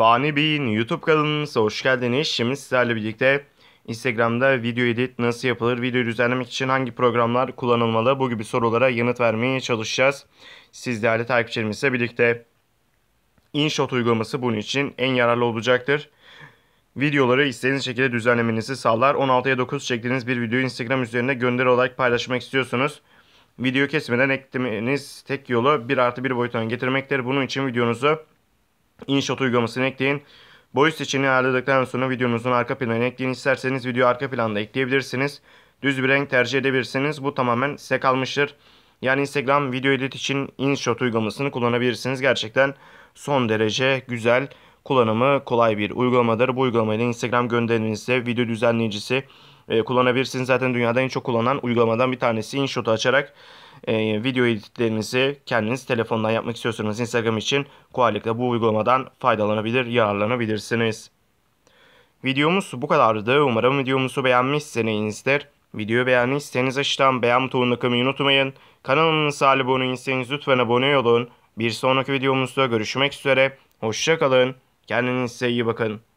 Fani Bey'in YouTube kanalınıza hoş geldiniz. Şimdi sizlerle birlikte Instagram'da video edit nasıl yapılır, video düzenlemek için hangi programlar kullanılmalı bu gibi sorulara yanıt vermeye çalışacağız. Sizlerle değerli takipçilerimizle birlikte InShot uygulaması bunun için en yararlı olacaktır. Videoları istediğiniz şekilde düzenlemenizi sağlar. 16'ya 9 çektiğiniz bir videoyu Instagram üzerinde gönder olarak paylaşmak istiyorsunuz. Video kesmeden eklemeniz tek yolu 1 artı 1 boyutuna getirmektir. Bunun için videonuzu InShot uygulamasını ekleyin. Boyut seçeneği ayarladıktan sonra videonuzun arka planını ekleyin. İsterseniz video arka planda ekleyebilirsiniz. Düz bir renk tercih edebilirsiniz. Bu tamamen size kalmıştır. Yani Instagram video edit için InShot uygulamasını kullanabilirsiniz. Gerçekten son derece güzel, kullanımı kolay bir uygulamadır. Bu uygulamayla Instagram gönderinizde video düzenleyicisi e, kullanabilirsiniz. Zaten dünyada en çok kullanılan uygulamadan bir tanesi InShot'u açarak e, video editlerinizi kendiniz telefondan yapmak istiyorsanız Instagram için kolaylıkla bu uygulamadan faydalanabilir, yararlanabilirsiniz. Videomuz bu kadardı. Umarım videomuzu beğenmişsinizdir. Videoyu beğendiyseniz aşağıdan beğen butonuna kılmayı unutmayın. Kanalımıza abone değilseniz lütfen abone olun. Bir sonraki videomuzda görüşmek üzere. Hoşçakalın. Kendinize iyi bakın.